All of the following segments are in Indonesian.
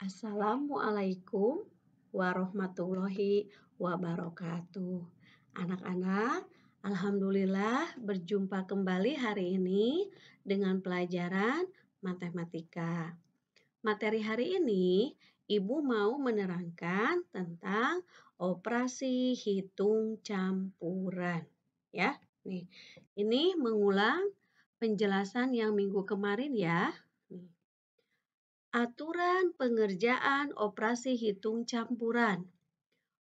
Assalamualaikum warahmatullahi wabarakatuh. Anak-anak, alhamdulillah berjumpa kembali hari ini dengan pelajaran matematika. Materi hari ini Ibu mau menerangkan tentang operasi hitung campuran, ya. Nih, ini mengulang penjelasan yang minggu kemarin ya. Aturan pengerjaan operasi hitung campuran.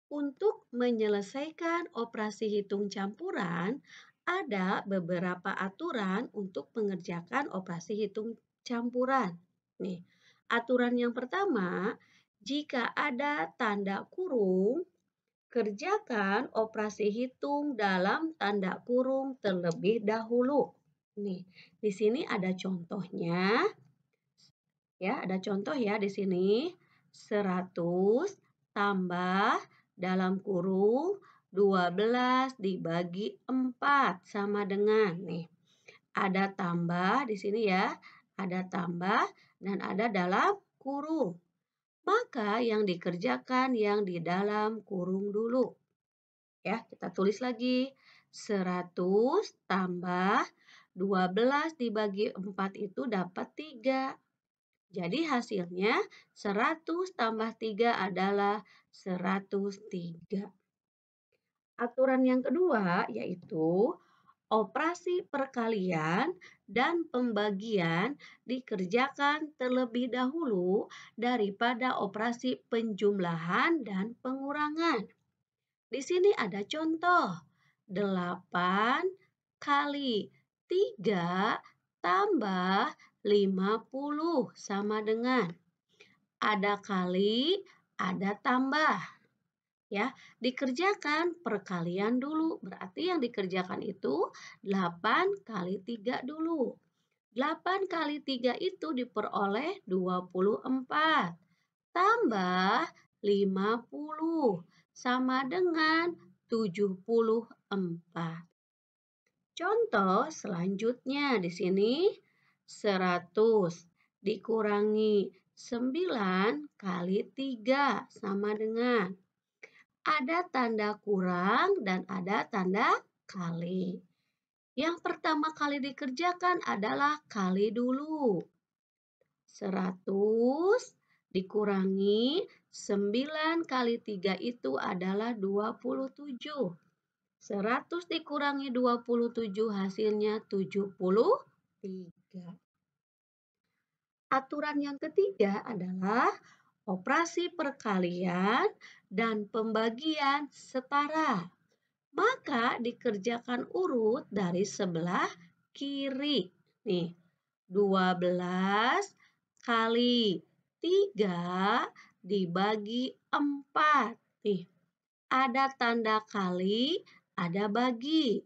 Untuk menyelesaikan operasi hitung campuran, ada beberapa aturan untuk mengerjakan operasi hitung campuran. Nih, aturan yang pertama, jika ada tanda kurung, kerjakan operasi hitung dalam tanda kurung terlebih dahulu. Nih, di sini ada contohnya. Ya, ada contoh ya di sini. 100 tambah dalam kurung 12 dibagi 4 sama dengan nih. Ada tambah di sini ya, ada tambah dan ada dalam kurung. Maka yang dikerjakan yang di dalam kurung dulu. Ya, kita tulis lagi. 100 tambah 12 dibagi 4 itu dapat 3. Jadi hasilnya 100 tambah 3 adalah 103. Aturan yang kedua yaitu operasi perkalian dan pembagian dikerjakan terlebih dahulu daripada operasi penjumlahan dan pengurangan. Di sini ada contoh 8 kali 3 tambah 50 sama dengan ada kali, ada tambah. Ya, dikerjakan perkalian dulu. Berarti yang dikerjakan itu 8 kali 3 dulu. 8 kali 3 itu diperoleh 24. Tambah 50 sama dengan 74. Contoh selanjutnya di sini 100 dikurangi 9 kali 3 sama dengan ada tanda kurang dan ada tanda kali. Yang pertama kali dikerjakan adalah kali dulu. 100 dikurangi 9 kali 3 itu adalah 27. 100 dikurangi 27 hasilnya 73 ketiga. Aturan yang ketiga adalah operasi perkalian dan pembagian setara. Maka dikerjakan urut dari sebelah kiri. Nih, 12 kali 3 dibagi 4. Nih, ada tanda kali, ada bagi.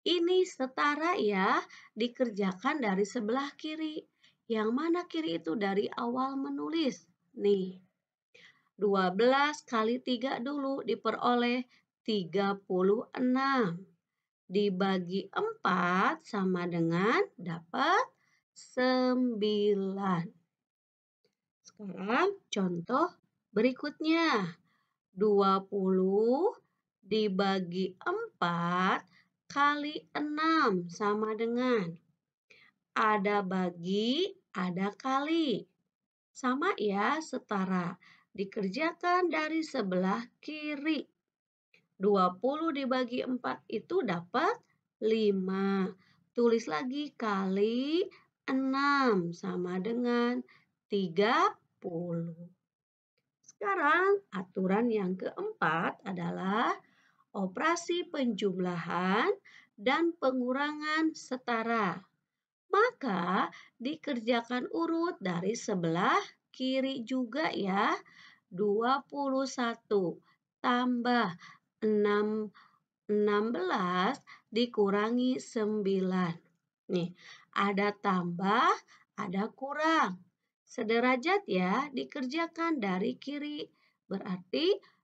Ini setara ya dikerjakan dari sebelah kiri. Yang mana kiri itu dari awal menulis. Nih, 12 kali 3 dulu diperoleh 36. Dibagi 4 sama dengan dapat 9. Sekarang contoh berikutnya. 20 dibagi 4 kali 6 sama dengan ada bagi, ada kali. Sama ya, setara. Dikerjakan dari sebelah kiri. 20 dibagi 4 itu dapat 5. Tulis lagi kali 6 sama dengan 30. Sekarang aturan yang keempat adalah operasi penjumlahan, dan pengurangan setara. Maka dikerjakan urut dari sebelah kiri juga ya. 21 tambah 6, 16 dikurangi 9. Nih, ada tambah, ada kurang. Sederajat ya, dikerjakan dari kiri. Berarti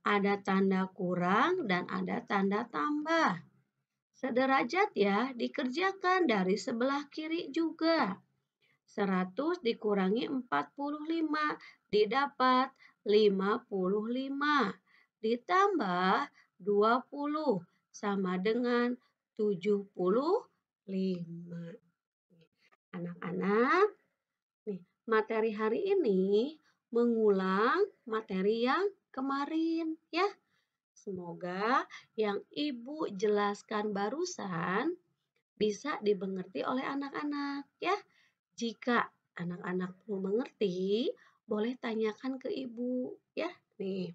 Ada tanda kurang dan ada tanda tambah. Sederajat ya, dikerjakan dari sebelah kiri juga. 100 dikurangi 45 didapat 55 ditambah 20 sama dengan 75. Anak-anak, materi hari ini mengulang materi yang kemarin ya. Semoga yang Ibu jelaskan barusan bisa dimengerti oleh anak-anak ya. Jika anak-anak belum mengerti, boleh tanyakan ke Ibu ya. Nih,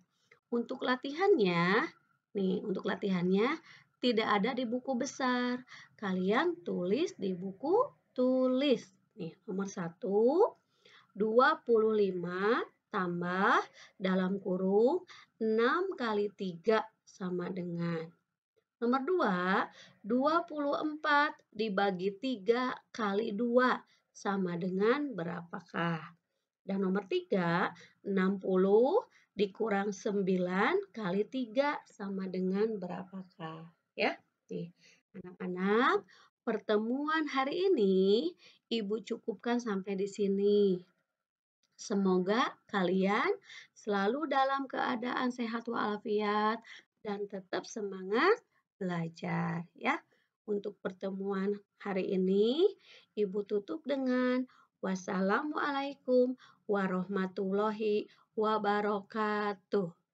untuk latihannya, nih untuk latihannya tidak ada di buku besar. Kalian tulis di buku tulis. Nih, nomor 1 25 tambah dalam kurung 6 kali 3 sama dengan. Nomor 2, 24 dibagi 3 kali 2 sama dengan berapakah? Dan nomor 3, 60 dikurang 9 kali 3 sama dengan berapakah? Ya, nih. Anak-anak, pertemuan hari ini Ibu cukupkan sampai di sini. Semoga kalian selalu dalam keadaan sehat walafiat dan tetap semangat belajar ya. Untuk pertemuan hari ini, Ibu tutup dengan wassalamualaikum warahmatullahi wabarakatuh.